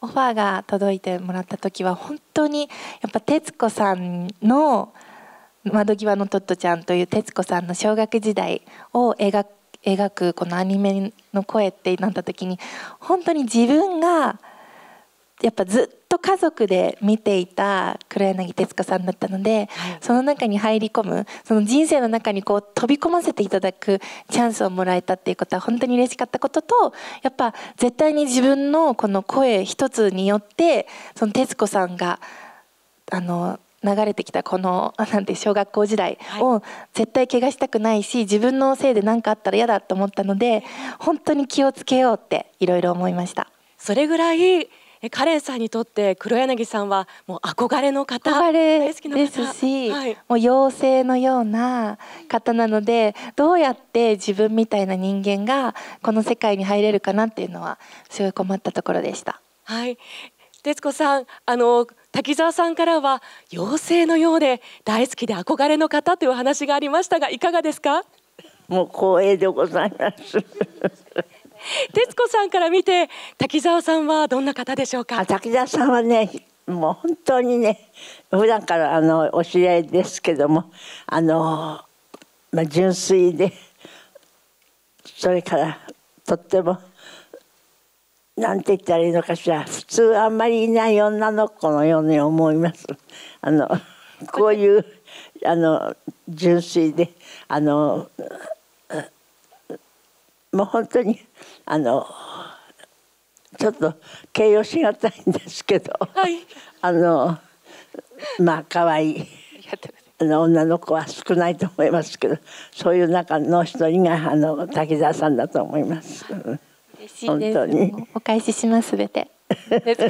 オファーが届いてもらった時は本当にやっぱ徹子さんの窓際のトットちゃんという徹子さんの小学時代を描く描くこのアニメの声ってなった時に本当に自分がやっぱずっと家族で見ていた黒柳徹子さんだったので、はい、その中に入り込むその人生の中にこう飛び込ませていただくチャンスをもらえたっていうことは本当に嬉しかったこととやっぱ絶対に自分のこの声一つによってその徹子さんがあの流れてきたこのなんて小学校時代を絶対怪我したくないし自分のせいで何かあったら嫌だと思ったので本当に気をつけようっていろいろ思いました。それぐらいえカレンさんにとって黒柳さんはもう憧れの方憧れですし、はい、もう妖精のような方なのでどうやって自分みたいな人間がこの世界に入れるかなっていうのはすごい困ったところでした。はい徹子さんあの滝沢さんからは妖精のようで大好きで憧れの方というお話がありましたがいかがですかもう光栄でございます徹子さんから見て滝沢さんはどんな方でしょうか滝沢さんはねもう本当にね普段からあのお知り合いですけどもあの、まあ、純粋でそれからとってもなんて言ったらいいのかしら普通あんまりいない女の子のように思います。あのこういうあの純粋であのもう本当にあのちょっと形容しがたいんですけど、はい、あのまあ可愛いあの女の子は少ないと思いますけどそういう中の一人があの滝沢さんだと思います。嬉しいです。お返ししますべて。